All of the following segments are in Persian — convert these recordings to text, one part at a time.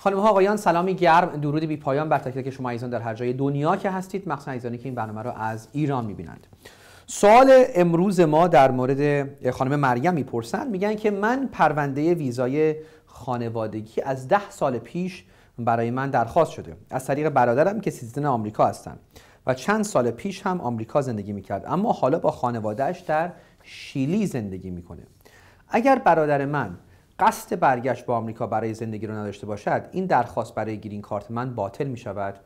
خانم ها آقایان سلامی گرم درود بی پایان بر تک شما ایزان در هر جای دنیا که هستید مخصوصا ایزانی که این برنامه رو از ایران میبینند سوال امروز ما در مورد خانم مریم میپرسن میگن که من پرونده ویزای خانوادگی از ده سال پیش برای من درخواست شده از طریق برادرم که سیزن آمریکا هستن و چند سال پیش هم آمریکا زندگی میکرد اما حالا با خانوادهش در شیلی زندگی میکنه اگر برادر من قصد برگشت به آمریکا برای زندگی رو نداشته باشد این درخواست برای گرین کارت من باطل می شود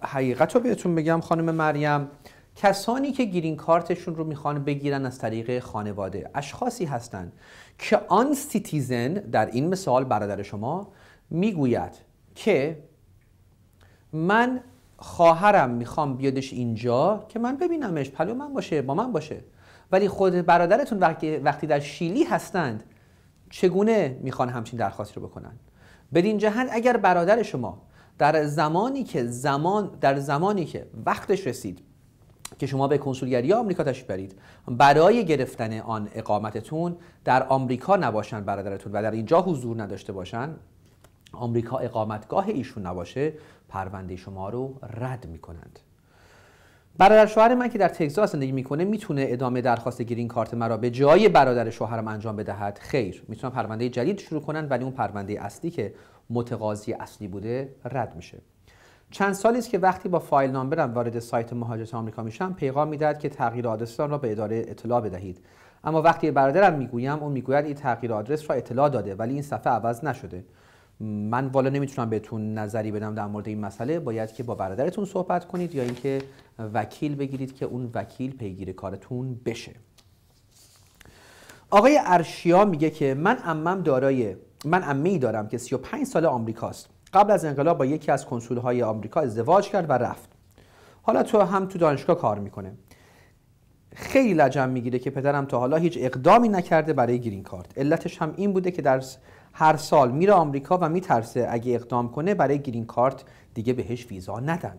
حقیقت رو بهتون بگم خانم مریم کسانی که گرین کارتشون رو میخوان بگیرن از طریق خانواده اشخاصی هستند که آن سیتیزن در این مثال برادر شما میگوید که من خواهرم میخوام بیادش اینجا که من ببینمش پلو من باشه با من باشه ولی خود برادرتون وقتی وقتی در شیلی هستند چگونه میخوان همچین درخواستی رو بکنن بدین جهت اگر برادر شما در زمانی که زمان در زمانی که وقتش رسید که شما به کنسولگری آمریکا تشریف برید برای گرفتن آن اقامتتون در آمریکا نباشن برادرتون و در اینجا حضور نداشته باشن آمریکا اقامتگاه ایشون نباشه پرونده شما رو رد میکنند برادر شوهر من که در تگزاس زندگی میکنه میتونه ادامه درخواست گرین کارت مرا به جای برادر شوهرم انجام بدهد خیر میتونن پرونده جدید شروع کنن ولی اون پرونده اصلی که متقاضی اصلی بوده رد میشه چند سالی است که وقتی با فایل نامبرم وارد سایت مهاجرت آمریکا میشم پیغام میدهد که تغییر آدرستان را به اداره اطلاع بدهید اما وقتی برادرم میگویم اون میگوید این تغییر آدرس را اطلاع داده ولی این صفحه عوض نشده من والا نمیتونم بهتون نظری بدم در مورد این مسئله باید که با برادرتون صحبت کنید یا اینکه وکیل بگیرید که اون وکیل پیگیر کارتون بشه آقای ارشیا میگه که من عمم دارای من عمه‌ای دارم که 35 سال آمریکاست قبل از انقلاب با یکی از کنسولهای آمریکا ازدواج کرد و رفت حالا تو هم تو دانشگاه کار میکنه خیلی لجم میگیره که پدرم تا حالا هیچ اقدامی نکرده برای گرین کارت علتش هم این بوده که در هر سال میره آمریکا و میترسه اگه اقدام کنه برای گرین کارت دیگه بهش ویزا ندن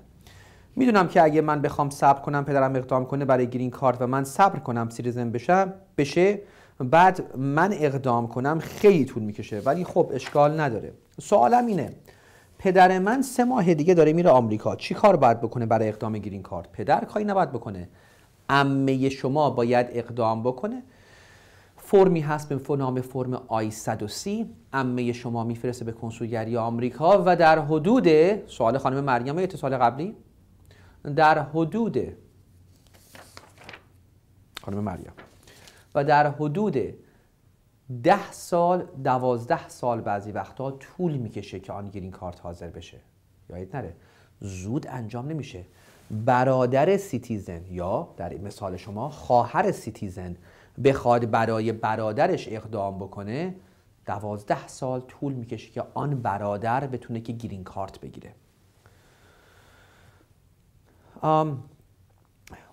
میدونم که اگه من بخوام صبر کنم پدرم اقدام کنه برای گرین کارت و من صبر کنم سیریزن بشم بشه بعد من اقدام کنم خیلی طول میکشه ولی خب اشکال نداره سوالم اینه پدر من سه ماه دیگه داره میره آمریکا چی کار باید بکنه برای اقدام گرین کارت پدر کاری نباید بکنه امه شما باید اقدام بکنه فرمی هست به نام فرم آی 130 امه شما میفرسته به کنسولگری آمریکا و در حدود سوال خانم مریم اتصال قبلی در حدود خانم مریم و در حدود ده سال دوازده سال بعضی وقتها طول میکشه که آن گرین کارت حاضر بشه یاد نره زود انجام نمیشه برادر سیتیزن یا در مثال شما خواهر سیتیزن بخواد برای برادرش اقدام بکنه دوازده سال طول میکشه که آن برادر بتونه که گرین کارت بگیره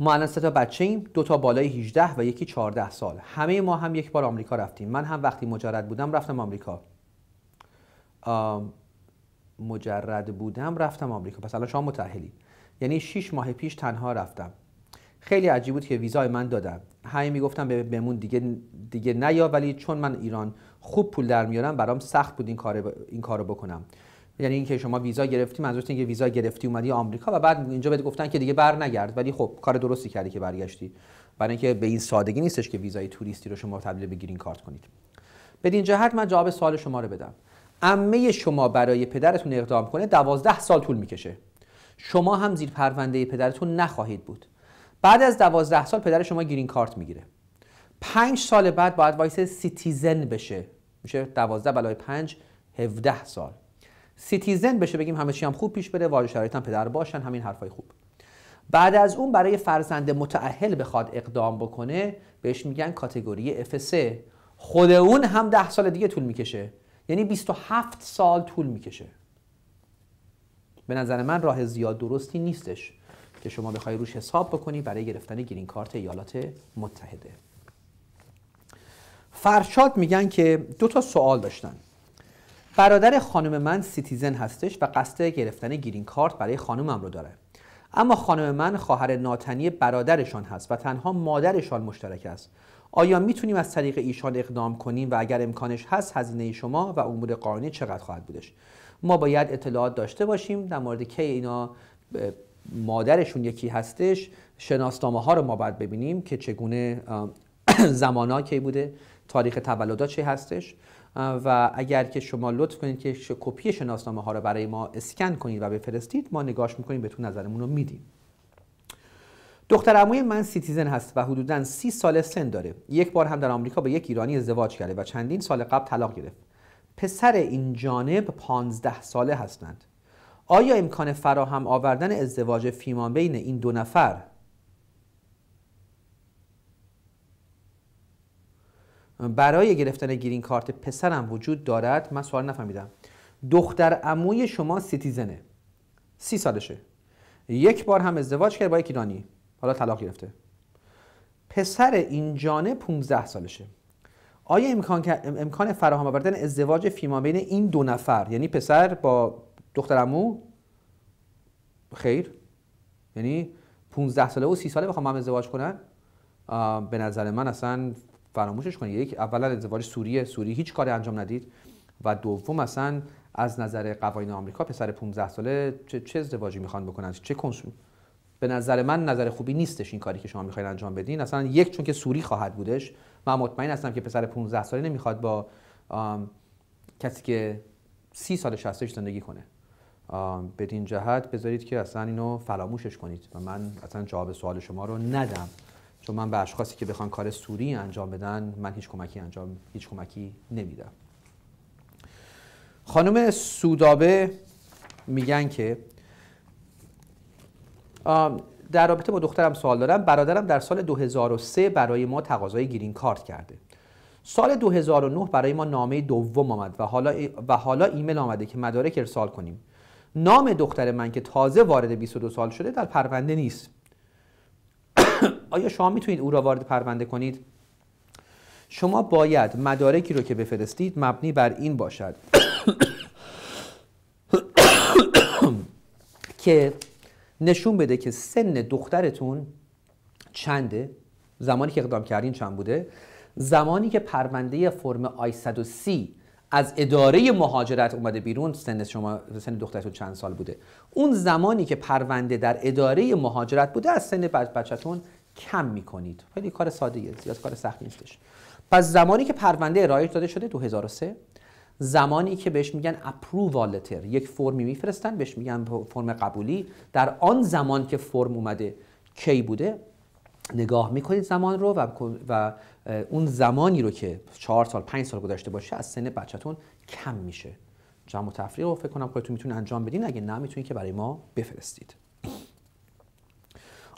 ما الان سه تا بچه ایم دو تا بالای 18 و یکی 14 سال همه ما هم یک بار آمریکا رفتیم من هم وقتی مجرد بودم رفتم آمریکا آم مجرد بودم رفتم آمریکا پس الان شما متأهلی یعنی 6 ماه پیش تنها رفتم خیلی عجیب بود که ویزای من دادم هایی میگفتم بمون دیگه دیگه نیا ولی چون من ایران خوب پول در میارم برام سخت بود این کار این کارو بکنم یعنی اینکه شما ویزا گرفتی منظورت اینه ویزا گرفتی اومدی آمریکا و بعد اینجا بهت گفتن که دیگه بر نگرد ولی خب کار درستی کردی که برگشتی برای اینکه به این سادگی نیستش که ویزای توریستی رو شما تبدیل به گرین کارت کنید بدین جهت من جواب سوال شما رو بدم عمه شما برای پدرتون اقدام کنه دوازده سال طول میکشه شما هم زیر پرونده پدرتون نخواهید بود بعد از دوازده سال پدر شما گرین کارت میگیره پنج سال بعد باید وایس سیتیزن بشه میشه دوازده بلای پنج هفده سال سیتیزن بشه بگیم همه هم خوب پیش بره واجه شرایط هم پدر باشن همین حرفای خوب بعد از اون برای فرزند متعهل بخواد اقدام بکنه بهش میگن کاتگوری اف 3 خود اون هم ده سال دیگه طول میکشه یعنی 27 سال طول میکشه به نظر من راه زیاد درستی نیستش که شما بخوای روش حساب بکنی برای گرفتن گرین کارت ایالات متحده فرشاد میگن که دو تا سوال داشتن برادر خانم من سیتیزن هستش و قصد گرفتن گرین کارت برای خانمم رو داره اما خانم من خواهر ناتنی برادرشان هست و تنها مادرشان مشترک است آیا میتونیم از طریق ایشان اقدام کنیم و اگر امکانش هست هزینه شما و امور قانونی چقدر خواهد بودش ما باید اطلاعات داشته باشیم در مورد کی اینا مادرشون یکی هستش شناسنامه ها رو ما باید ببینیم که چگونه زمان کی بوده تاریخ تولدات چی هستش و اگر که شما لطف کنید که کپی شناسنامه ها رو برای ما اسکن کنید و بفرستید ما نگاش میکنیم تو نظرمون رو میدیم دختر اموی من سیتیزن هست و حدودا سی سال سن داره یک بار هم در آمریکا با یک ایرانی ازدواج کرده و چندین سال قبل طلاق گرفت پسر این جانب 15 ساله هستند آیا امکان فراهم آوردن ازدواج فیمان بین این دو نفر برای گرفتن گرین کارت پسرم وجود دارد من سوال نفهمیدم دختر عموی شما سیتیزنه سی سالشه یک بار هم ازدواج کرد با یک ایرانی حالا طلاق گرفته پسر این جانه 15 سالشه آیا امکان, امکان فراهم آوردن ازدواج فیما بین این دو نفر یعنی پسر با دخترمو خیر یعنی 15 ساله و 30 ساله بخوام هم ازدواج کنن به نظر من اصلا فراموشش کنید یک اولا ازدواج سوریه سوری هیچ کاری انجام ندید و دوم اصلا از نظر قوانین آمریکا پسر 15 ساله چه, چه ازدواجی میخوان بکنن چه کنسول به نظر من نظر خوبی نیستش این کاری که شما میخواین انجام بدین اصلا یک چون که سوری خواهد بودش من مطمئن هستم که پسر 15 ساله نمیخواد با کسی که سی سالش هستش زندگی کنه بدین جهت بذارید که اصلا اینو فراموشش کنید و من اصلا جواب سوال شما رو ندم چون من به اشخاصی که بخوان کار سوری انجام بدن من هیچ کمکی انجام هیچ کمکی نمیدم خانم سودابه میگن که در رابطه با دخترم سوال دارم برادرم در سال 2003 برای ما تقاضای گرین کارت کرده سال 2009 برای ما نامه دوم آمد و حالا و حالا ایمیل آمده که مدارک ارسال کنیم نام دختر من که تازه وارد 22 سال شده در پرونده نیست آیا شما میتونید او را وارد پرونده کنید شما باید مدارکی رو که بفرستید مبنی بر این باشد که نشون بده که سن دخترتون چنده زمانی که اقدام کردین چند بوده زمانی که پرونده فرم آی 130 از اداره مهاجرت اومده بیرون سن شما سن دخترتون چند سال بوده اون زمانی که پرونده در اداره مهاجرت بوده از سن بچهتون کم میکنید خیلی کار ساده است زیاد کار سخت نیستش پس زمانی که پرونده ارائه داده شده 2003 زمانی که بهش میگن اپرووال لتر یک فرمی میفرستن بهش میگن فرم قبولی در آن زمان که فرم اومده کی بوده نگاه میکنید زمان رو و اون زمانی رو که چهار سال پنج سال گذشته باشه از سن بچهتون کم میشه جمع و تفریق رو فکر کنم خودتون میتونید انجام بدین اگه نه که برای ما بفرستید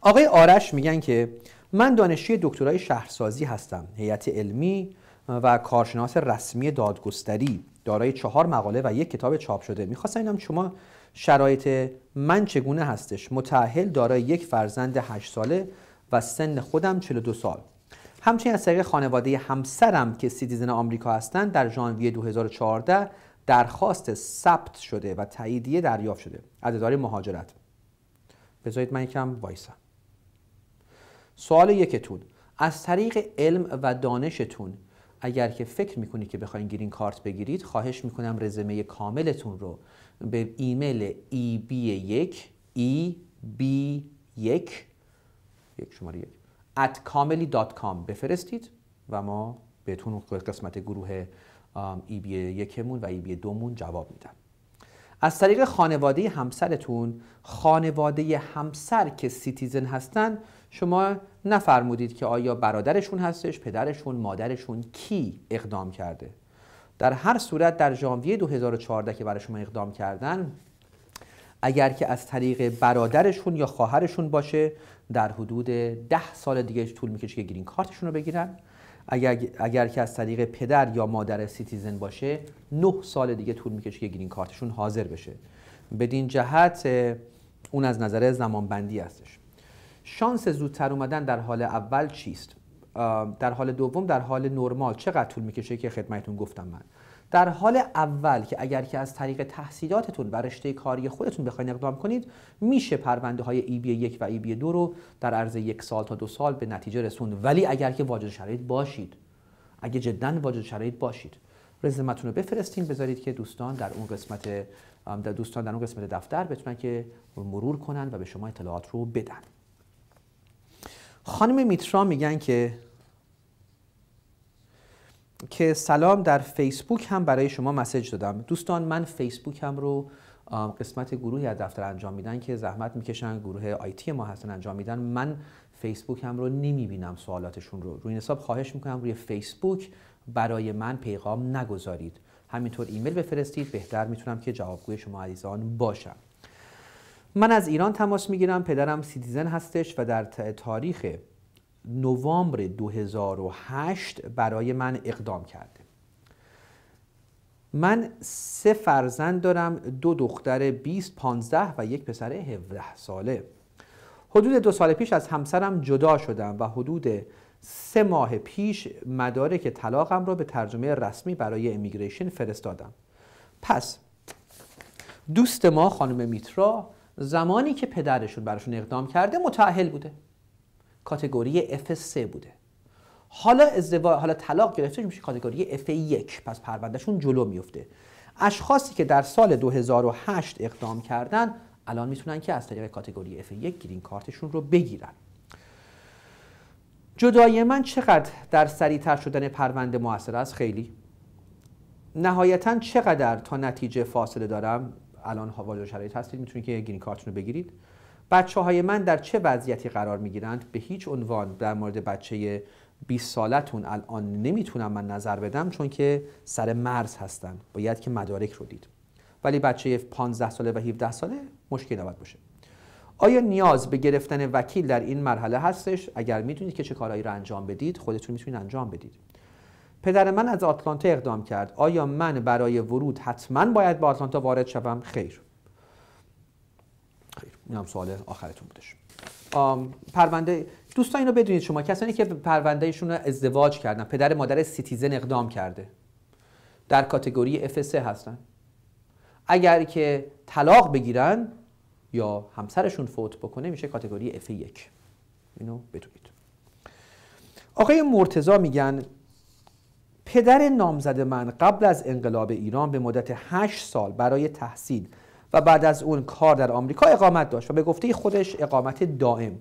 آقای آرش میگن که من دانشجوی دکترای شهرسازی هستم هیئت علمی و کارشناس رسمی دادگستری دارای چهار مقاله و یک کتاب چاپ شده میخواستم اینم شما شرایط من چگونه هستش متأهل دارای یک فرزند 8 ساله و سن خودم 42 سال همچنین از طریق خانواده همسرم که سیتیزن آمریکا هستند در ژانویه 2014 درخواست ثبت شده و تاییدیه دریافت شده از اداره مهاجرت بذارید من یکم وایسم سوال یکتون از طریق علم و دانشتون اگر که فکر میکنید که بخواین گرین کارت بگیرید خواهش میکنم رزمه کاملتون رو به ایمیل eb1 eb1 یک شماره یک at بفرستید و ما بهتون قسمت گروه ای بی e یکمون و ای e بی دومون جواب میدم از طریق خانواده همسرتون خانواده همسر که سیتیزن هستن شما نفرمودید که آیا برادرشون هستش پدرشون مادرشون کی اقدام کرده در هر صورت در ژانویه 2014 که برای شما اقدام کردن اگر که از طریق برادرشون یا خواهرشون باشه در حدود ده سال دیگه طول میکشه که گرین کارتشون رو بگیرن اگر, اگر که از طریق پدر یا مادر سیتیزن باشه نه سال دیگه طول میکشه که گرین کارتشون حاضر بشه بدین جهت اون از نظر زمانبندی هستش شانس زودتر اومدن در حال اول چیست؟ در حال دوم در حال نرمال چقدر طول میکشه که خدمتون گفتم من در حال اول که اگر که از طریق تحصیلاتتون و رشته کاری خودتون بخواید اقدام کنید میشه پرونده های ای بی یک و ای بی دو رو در عرض یک سال تا دو سال به نتیجه رسوند ولی اگر که واجد شرایط باشید اگه جدا واجد شرایط باشید رزمتون رو بفرستین بذارید که دوستان در اون قسمت در دوستان در اون قسمت دفتر بتونن که مرور کنن و به شما اطلاعات رو بدن خانم میترا میگن که که سلام در فیسبوک هم برای شما مسج دادم دوستان من هم رو قسمت گروهی از دفتر انجام میدن که زحمت میکشن گروه آیتی ما هستن انجام میدن من فیسبوک هم رو نمیبینم سوالاتشون رو روی حساب خواهش میکنم روی فیسبوک برای من پیغام نگذارید همینطور ایمیل بفرستید بهتر میتونم که جوابگوی شما عزیزان باشم من از ایران تماس میگیرم پدرم سیتیزن هستش و در تاریخ نوامبر 2008 برای من اقدام کرده من سه فرزند دارم دو دختر 20 15 و یک پسر 17 ساله حدود دو سال پیش از همسرم جدا شدم و حدود سه ماه پیش مدارک طلاقم را به ترجمه رسمی برای امیگریشن فرستادم پس دوست ما خانم میترا زمانی که پدرشون براشون اقدام کرده متعهل بوده کاتگوری F3 بوده حالا حالا طلاق گرفته میشه کاتگوری F1 پس پروندهشون جلو میفته اشخاصی که در سال 2008 اقدام کردن الان میتونن که از طریق کاتگوری F1 گرین کارتشون رو بگیرن جدای من چقدر در تر شدن پرونده موثر است خیلی نهایتا چقدر تا نتیجه فاصله دارم الان واجد شرایط هستید میتونید که گرین کارتون رو بگیرید بچه های من در چه وضعیتی قرار می گیرند به هیچ عنوان در مورد بچه 20 سالتون الان نمیتونم من نظر بدم چون که سر مرز هستن باید که مدارک رو دید ولی بچه 15 ساله و 17 ساله مشکل نباید باشه آیا نیاز به گرفتن وکیل در این مرحله هستش اگر میتونید که چه کارهایی رو انجام بدید خودتون میتونید انجام بدید پدر من از آتلانتا اقدام کرد آیا من برای ورود حتما باید به با آتلانتا وارد شوم خیر این هم سوال آخرتون بودش پرونده دوستان اینو بدونید شما کسانی که پرونده رو ازدواج کردن پدر مادر سیتیزن اقدام کرده در کاتگوری اف 3 هستن اگر که طلاق بگیرن یا همسرشون فوت بکنه میشه کاتگوری F1 اینو بدونید آقای مرتزا میگن پدر نامزد من قبل از انقلاب ایران به مدت 8 سال برای تحصیل و بعد از اون کار در آمریکا اقامت داشت و به گفته خودش اقامت دائم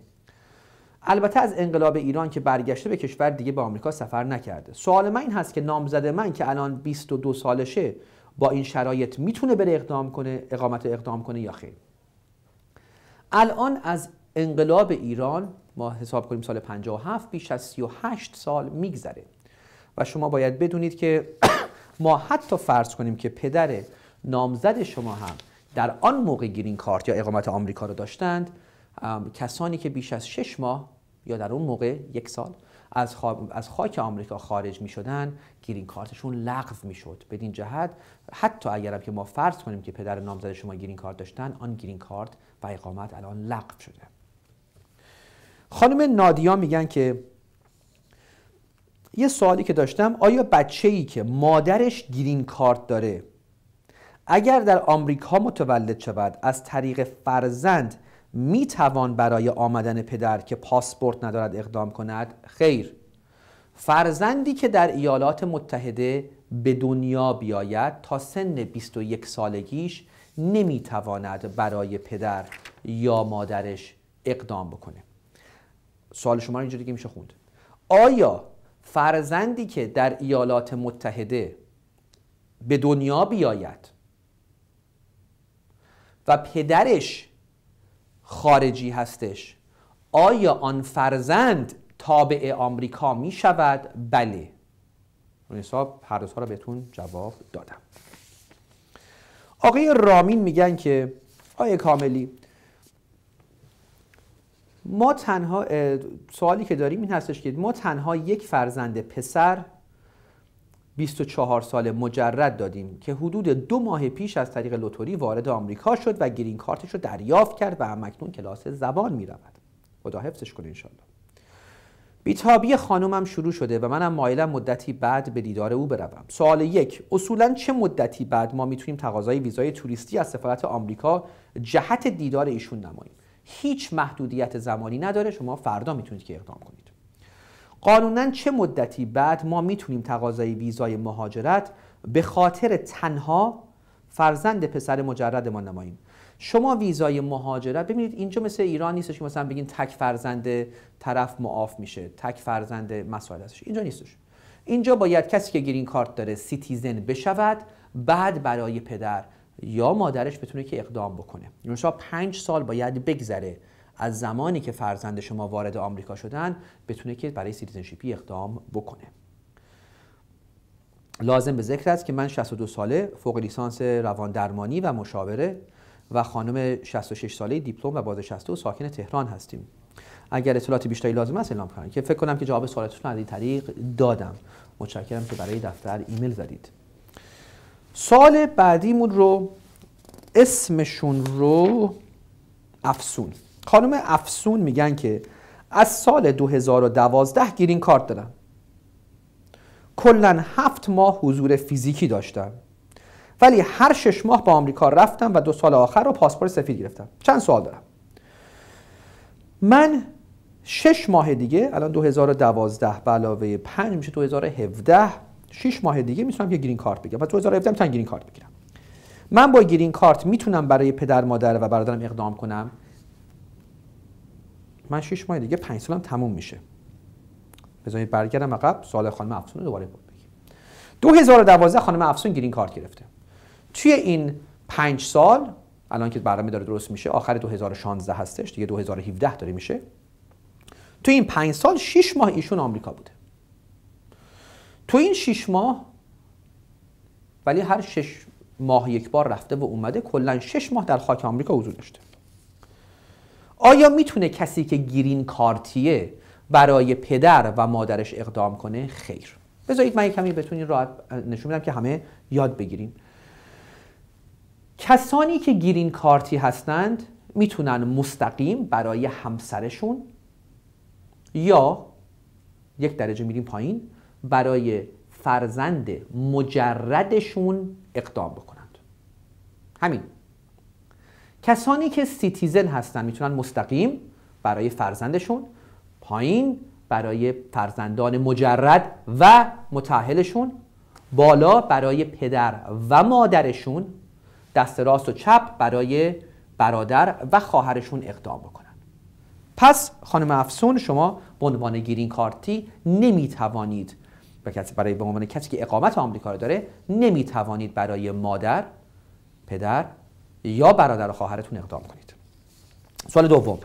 البته از انقلاب ایران که برگشته به کشور دیگه به آمریکا سفر نکرده سوال من این هست که نامزد من که الان 22 سالشه با این شرایط میتونه بره اقدام کنه اقامت اقدام کنه یا خیر الان از انقلاب ایران ما حساب کنیم سال 57 بیش از 38 سال میگذره و شما باید بدونید که ما حتی فرض کنیم که پدر نامزد شما هم در آن موقع گرین کارت یا اقامت آمریکا رو داشتند کسانی که بیش از شش ماه یا در اون موقع یک سال از, از خاک آمریکا خارج می شدن گرین کارتشون لغو می شد بدین جهت حتی اگرم که ما فرض کنیم که پدر نامزد شما گرین کارت داشتن آن گرین کارت و اقامت الان لغو شده خانم نادیا میگن که یه سوالی که داشتم آیا بچه ای که مادرش گرین کارت داره اگر در آمریکا متولد شود از طریق فرزند می توان برای آمدن پدر که پاسپورت ندارد اقدام کند خیر فرزندی که در ایالات متحده به دنیا بیاید تا سن 21 سالگیش نمیتواند برای پدر یا مادرش اقدام بکنه سوال شما اینجا اینجوری میشه خوند آیا فرزندی که در ایالات متحده به دنیا بیاید و پدرش خارجی هستش آیا آن فرزند تابع آمریکا می شود؟ بله اون حساب هر دوتا رو بهتون جواب دادم آقای رامین میگن که آقای کاملی ما تنها سوالی که داریم این هستش که ما تنها یک فرزند پسر 24 سال مجرد دادیم که حدود دو ماه پیش از طریق لوتوری وارد آمریکا شد و گرین کارتش رو دریافت کرد و همکنون کلاس زبان می رود خدا حفظش کنه انشالله بیتابی خانومم شروع شده و منم مایلم مدتی بعد به دیدار او بروم سوال یک اصولا چه مدتی بعد ما میتونیم تقاضای ویزای توریستی از سفارت آمریکا جهت دیدار ایشون نماییم هیچ محدودیت زمانی نداره شما فردا میتونید که اقدام کنید قانونا چه مدتی بعد ما میتونیم تقاضای ویزای مهاجرت به خاطر تنها فرزند پسر مجرد ما نماییم شما ویزای مهاجرت ببینید اینجا مثل ایران نیستش که مثلا بگین تک فرزند طرف معاف میشه تک فرزند مسائل هستش اینجا نیستش اینجا باید کسی که گرین کارت داره سیتیزن بشود بعد برای پدر یا مادرش بتونه که اقدام بکنه شما پنج سال باید بگذره از زمانی که فرزند شما وارد آمریکا شدن بتونه که برای سیتیزنشیپی اقدام بکنه لازم به ذکر است که من 62 ساله فوق لیسانس درمانی و مشاوره و خانم 66 ساله دیپلم و بازنشسته و ساکن تهران هستیم اگر اطلاعات بیشتری لازم است اعلام کنید که فکر کنم که جواب سوالتون از این طریق دادم متشکرم که برای دفتر ایمیل زدید سال بعدیمون رو اسمشون رو افسون خانم افسون میگن که از سال 2012 گرین کارت دارم کلا هفت ماه حضور فیزیکی داشتم ولی هر شش ماه به آمریکا رفتم و دو سال آخر رو پاسپورت سفید گرفتم چند سوال دارم من شش ماه دیگه الان 2012 به علاوه 5 میشه 2017 شش ماه دیگه میتونم یه گرین کارت بگیرم و 2017 میتونم گرین کارت بگیرم من با گرین کارت میتونم برای پدر مادر و برادرم اقدام کنم من 6 ماه دیگه 5 سالم تموم میشه بذارید برگردم عقب سال خانم افسون رو دوباره بگیم 2012 خانم افسون گرین کارت گرفته توی این 5 سال الان که برنامه داره درست میشه آخر 2016 هستش دیگه 2017 داره میشه تو این 5 سال 6 ماه ایشون آمریکا بوده تو این 6 ماه ولی هر 6 ماه یک بار رفته و اومده کلا 6 ماه در خاک آمریکا حضور داشته آیا میتونه کسی که گرین کارتیه برای پدر و مادرش اقدام کنه خیر بذارید من کمی بتونین راحت نشون بدم که همه یاد بگیریم کسانی که گیرین کارتی هستند میتونن مستقیم برای همسرشون یا یک درجه میریم پایین برای فرزند مجردشون اقدام بکنند همین کسانی که سیتیزن هستن میتونن مستقیم برای فرزندشون پایین برای فرزندان مجرد و متعهلشون بالا برای پدر و مادرشون دست راست و چپ برای برادر و خواهرشون اقدام بکنن پس خانم افسون شما به عنوان گرین کارتی نمیتوانید برای به عنوان کسی که اقامت آمریکا داره نمیتوانید برای مادر پدر یا برادر و خواهرتون اقدام کنید سوال دوم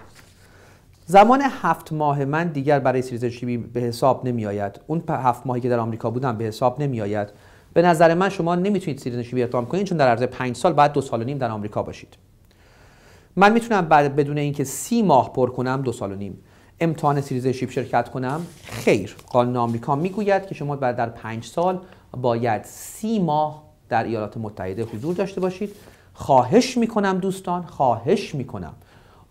زمان هفت ماه من دیگر برای سریز شیبی به حساب نمی آید اون هفت ماهی که در آمریکا بودم به حساب نمی آید به نظر من شما نمیتونید سریز شیبی اقدام کنید چون در عرض پنج سال بعد دو سال و نیم در آمریکا باشید من میتونم بدون اینکه سی ماه پر کنم دو سال و نیم امتحان سریز شرکت کنم خیر قانون آمریکا میگوید که شما بعد در پنج سال باید سی ماه در ایالات متحده حضور داشته باشید خواهش میکنم دوستان خواهش میکنم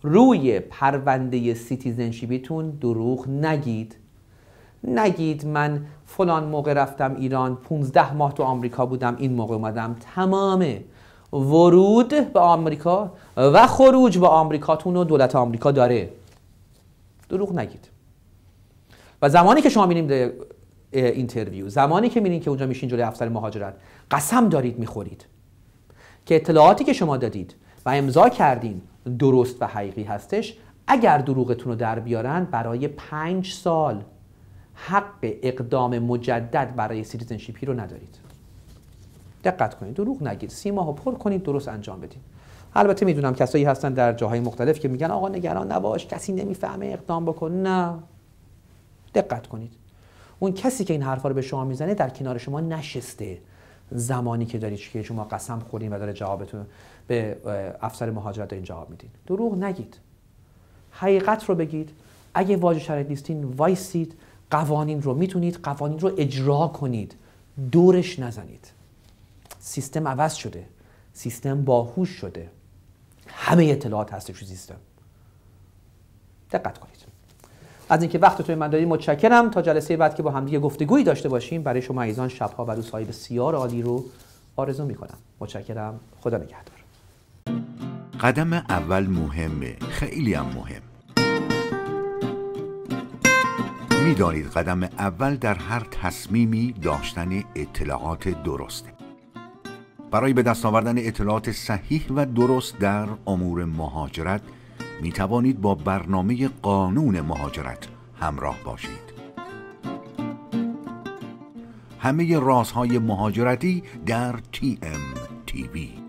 روی پرونده سیتیزنشیپیتون دروغ نگید نگید من فلان موقع رفتم ایران 15 ماه تو آمریکا بودم این موقع اومدم تمام ورود به آمریکا و خروج به آمریکاتون و دولت آمریکا داره دروغ نگید و زمانی که شما میریم اینترویو زمانی که میرین که اونجا میشین جلوی افسر مهاجرت قسم دارید میخورید که اطلاعاتی که شما دادید و امضا کردین درست و حقیقی هستش اگر دروغتون رو در بیارن برای پنج سال حق اقدام مجدد برای سیتیزنشیپی رو ندارید دقت کنید دروغ نگید سی ماه پر کنید درست انجام بدید البته میدونم کسایی هستن در جاهای مختلف که میگن آقا نگران نباش کسی نمیفهمه اقدام بکن نه دقت کنید اون کسی که این حرفا رو به شما میزنه در کنار شما نشسته زمانی که دارید که شما قسم خوردین و داره جوابتون به افسر مهاجرت دارین جواب میدین دروغ نگید حقیقت رو بگید اگه واژه شرط نیستین وایسید قوانین رو میتونید قوانین رو اجرا کنید دورش نزنید سیستم عوض شده سیستم باهوش شده همه اطلاعات هستش تو سیستم دقت کنید از اینکه وقتتون من دادید متشکرم تا جلسه بعد که با هم دیگه گفتگویی داشته باشیم برای شما ایزان شبها و روزهای بسیار عالی رو آرزو میکنم متشکرم خدا نگهدار قدم اول مهمه خیلی هم مهم میدانید قدم اول در هر تصمیمی داشتن اطلاعات درسته برای به دست آوردن اطلاعات صحیح و درست در امور مهاجرت می توانید با برنامه قانون مهاجرت همراه باشید همه رازهای مهاجرتی در TMTV